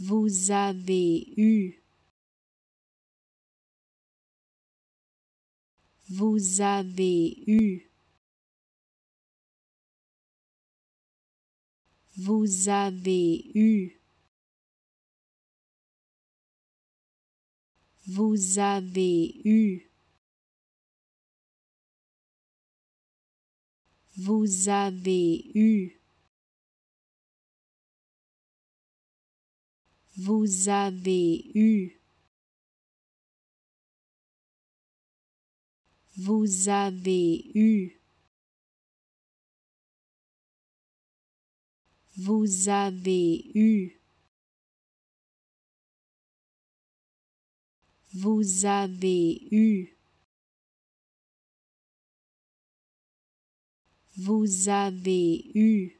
vous avez eu, vous avez eu, vous avez eu, vous avez eu. Vous avez eu. vous avez eu vous avez eu vous avez eu vous avez eu vous avez eu